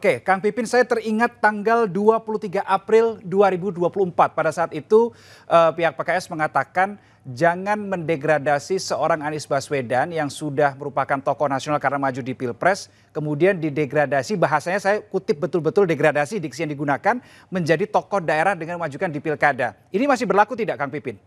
Oke, Kang Pipin saya teringat tanggal 23 April 2024. Pada saat itu eh, pihak PKS mengatakan jangan mendegradasi seorang Anies Baswedan yang sudah merupakan tokoh nasional karena maju di Pilpres, kemudian didegradasi, bahasanya saya kutip betul-betul degradasi diksi yang digunakan menjadi tokoh daerah dengan majukan di Pilkada. Ini masih berlaku tidak Kang Pipin?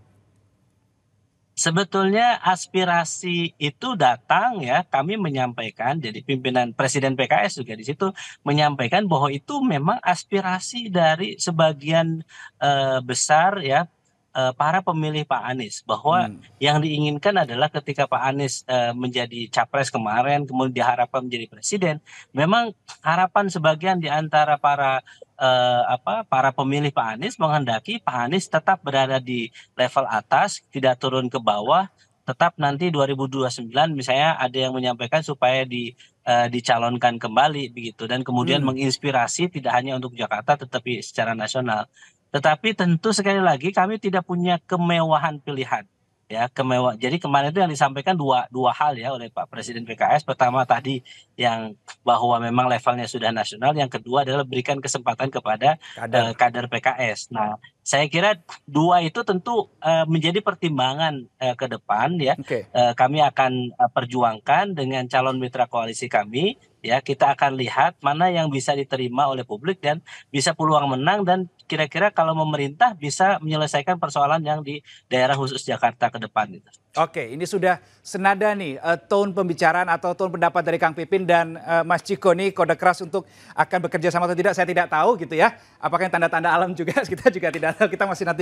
Sebetulnya aspirasi itu datang ya, kami menyampaikan jadi pimpinan Presiden PKS juga di situ menyampaikan bahwa itu memang aspirasi dari sebagian eh, besar ya eh, para pemilih Pak Anies bahwa hmm. yang diinginkan adalah ketika Pak Anies eh, menjadi capres kemarin kemudian diharapkan menjadi presiden, memang harapan sebagian di antara para eh, apa para pemilih Pak Anies menghendaki Pak Anies tetap berada di level atas, tidak turun ke bawah, tetap nanti 2029 misalnya ada yang menyampaikan supaya di eh, dicalonkan kembali begitu dan kemudian hmm. menginspirasi tidak hanya untuk Jakarta tetapi secara nasional. Tetapi tentu sekali lagi kami tidak punya kemewahan pilihan ya kemewah Jadi kemarin itu yang disampaikan dua dua hal ya oleh Pak Presiden PKS. Pertama tadi yang bahwa memang levelnya sudah nasional. Yang kedua adalah berikan kesempatan kepada kader, uh, kader PKS. Nah, saya kira dua itu tentu uh, menjadi pertimbangan uh, ke depan ya. Okay. Uh, kami akan uh, perjuangkan dengan calon mitra koalisi kami ya kita akan lihat mana yang bisa diterima oleh publik dan bisa peluang menang dan kira-kira kalau pemerintah bisa menyelesaikan persoalan yang di daerah khusus Jakarta ke depan gitu. Oke, ini sudah senada nih uh, tone pembicaraan atau tone pendapat dari Kang Pipin dan uh, Mas Ciko nih kode keras untuk akan bekerja sama atau tidak saya tidak tahu gitu ya. Apakah yang tanda-tanda alam juga kita juga tidak tahu. Kita masih nanti